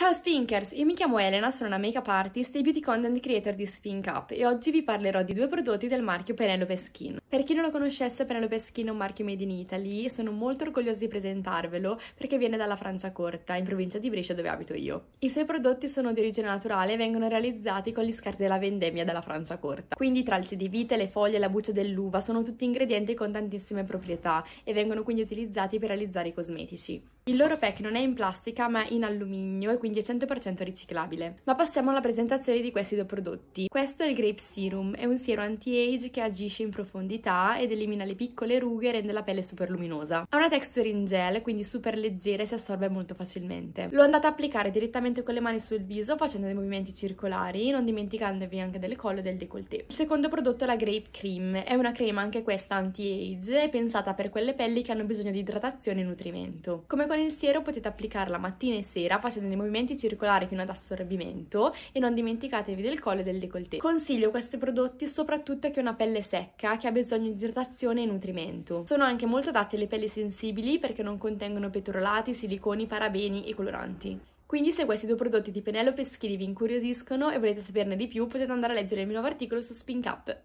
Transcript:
Ciao Spinkers, io mi chiamo Elena, sono una make-up artist e beauty content creator di Spink Up e oggi vi parlerò di due prodotti del marchio Penelope Skin. Per chi non lo conoscesse, Penelope Skin è un marchio made in Italy, e sono molto orgogliosa di presentarvelo perché viene dalla Francia Corta, in provincia di Brescia dove abito io. I suoi prodotti sono di origine naturale e vengono realizzati con gli scarti della vendemmia della Francia Corta. Quindi tralci di vite, le foglie, la buccia dell'uva sono tutti ingredienti con tantissime proprietà e vengono quindi utilizzati per realizzare i cosmetici. Il loro pack non è in plastica ma in alluminio e quindi quindi è 100% riciclabile. Ma passiamo alla presentazione di questi due prodotti. Questo è il Grape Serum, è un siero anti-age che agisce in profondità ed elimina le piccole rughe e rende la pelle super luminosa. Ha una texture in gel, quindi super leggera e si assorbe molto facilmente. Lo andate a applicare direttamente con le mani sul viso facendo dei movimenti circolari, non dimenticandovi anche del collo e del décolleté. Il secondo prodotto è la Grape Cream, è una crema anche questa anti-age, pensata per quelle pelli che hanno bisogno di idratazione e nutrimento. Come con il siero potete applicarla mattina e sera facendo dei movimenti movimenti circolari fino ad assorbimento e non dimenticatevi del collo e del décolleté. Consiglio questi prodotti soprattutto a chi ha una pelle secca che ha bisogno di idratazione e nutrimento. Sono anche molto adatte alle pelli sensibili perché non contengono petrolati, siliconi, parabeni e coloranti. Quindi se questi due prodotti di Penelope Schiri vi incuriosiscono e volete saperne di più potete andare a leggere il mio nuovo articolo su Spin Up.